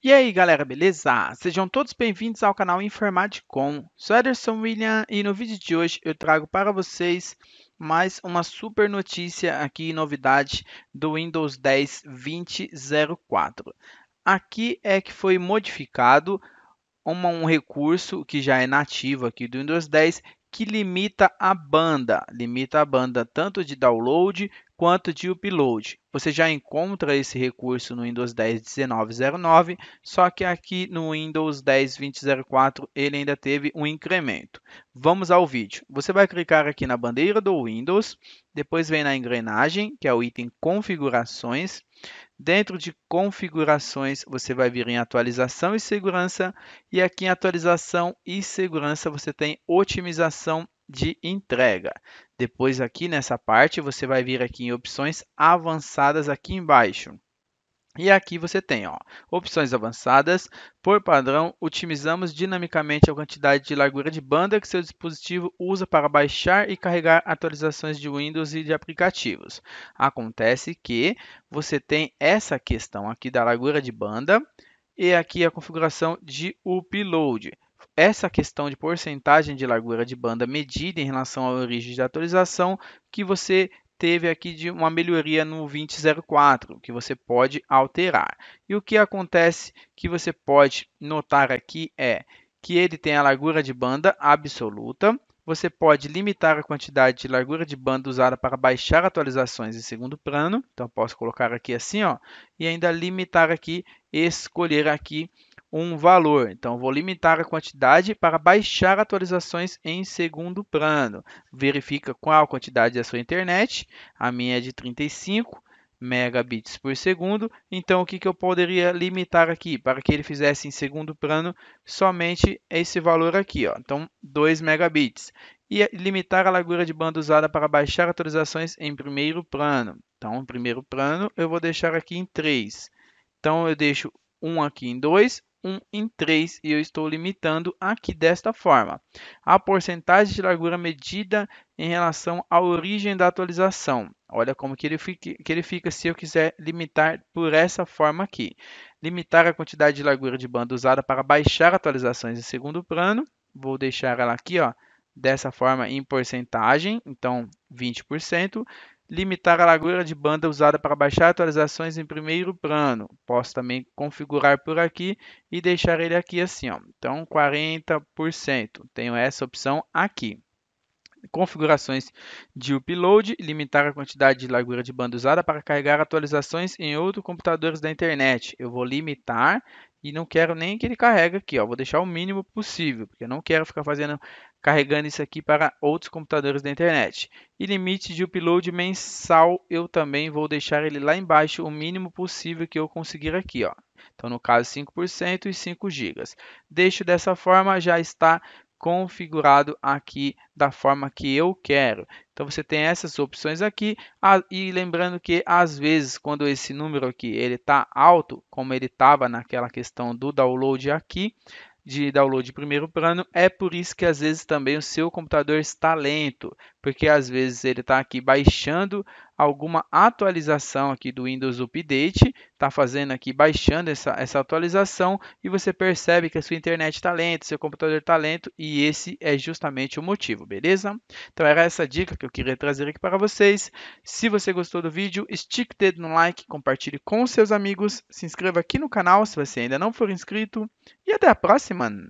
E aí galera, beleza? Sejam todos bem-vindos ao canal Informaticom. Sou Ederson William e no vídeo de hoje eu trago para vocês mais uma super notícia aqui, novidade do Windows 10 2004. Aqui é que foi modificado uma, um recurso que já é nativo aqui do Windows 10 que limita a banda, limita a banda tanto de download quanto de upload. Você já encontra esse recurso no Windows 10 1909, só que aqui no Windows 10 2004 ele ainda teve um incremento. Vamos ao vídeo. Você vai clicar aqui na bandeira do Windows, depois vem na engrenagem, que é o item configurações. Dentro de configurações, você vai vir em atualização e segurança, e aqui em atualização e segurança você tem otimização de entrega. Depois aqui nessa parte, você vai vir aqui em opções avançadas aqui embaixo. E aqui você tem ó, opções avançadas. Por padrão, otimizamos dinamicamente a quantidade de largura de banda que seu dispositivo usa para baixar e carregar atualizações de Windows e de aplicativos. Acontece que você tem essa questão aqui da largura de banda e aqui a configuração de upload essa questão de porcentagem de largura de banda medida em relação à origem de atualização que você teve aqui de uma melhoria no 2004 que você pode alterar. E o que acontece que você pode notar aqui é que ele tem a largura de banda absoluta. Você pode limitar a quantidade de largura de banda usada para baixar atualizações em segundo plano. Então posso colocar aqui assim, ó, e ainda limitar aqui, escolher aqui um valor. Então, vou limitar a quantidade para baixar atualizações em segundo plano. Verifica qual é a quantidade da sua internet. A minha é de 35 megabits por segundo. Então, o que, que eu poderia limitar aqui? Para que ele fizesse em segundo plano somente esse valor aqui. Ó. Então, 2 megabits. E é limitar a largura de banda usada para baixar atualizações em primeiro plano. Então, primeiro plano, eu vou deixar aqui em 3. Então, eu deixo um aqui em 2 1 em 3 e eu estou limitando aqui desta forma. A porcentagem de largura medida em relação à origem da atualização. Olha como que ele, fica, que ele fica se eu quiser limitar por essa forma aqui. Limitar a quantidade de largura de banda usada para baixar atualizações em segundo plano. Vou deixar ela aqui ó, dessa forma em porcentagem, então 20% limitar a largura de banda usada para baixar atualizações em primeiro plano. Posso também configurar por aqui e deixar ele aqui assim, ó. Então 40%. Tenho essa opção aqui. Configurações de upload, limitar a quantidade de largura de banda usada para carregar atualizações em outros computadores da internet. Eu vou limitar e não quero nem que ele carregue aqui, ó. Vou deixar o mínimo possível, porque eu não quero ficar fazendo carregando isso aqui para outros computadores da internet. E limite de upload mensal, eu também vou deixar ele lá embaixo, o mínimo possível que eu conseguir aqui. Ó. Então, no caso, 5% e 5 GB. Deixo dessa forma, já está configurado aqui da forma que eu quero. Então você tem essas opções aqui ah, e lembrando que às vezes quando esse número aqui ele está alto, como ele estava naquela questão do download aqui, de download de primeiro plano. É por isso que às vezes também o seu computador está lento, porque às vezes ele está aqui baixando alguma atualização aqui do Windows Update, está fazendo aqui, baixando essa, essa atualização e você percebe que a sua internet está lenta, seu computador está lento e esse é justamente o motivo, beleza? Então era essa dica que eu queria trazer aqui para vocês. Se você gostou do vídeo, estique o dedo no like, compartilhe com seus amigos, se inscreva aqui no canal se você ainda não for inscrito e até a próxima!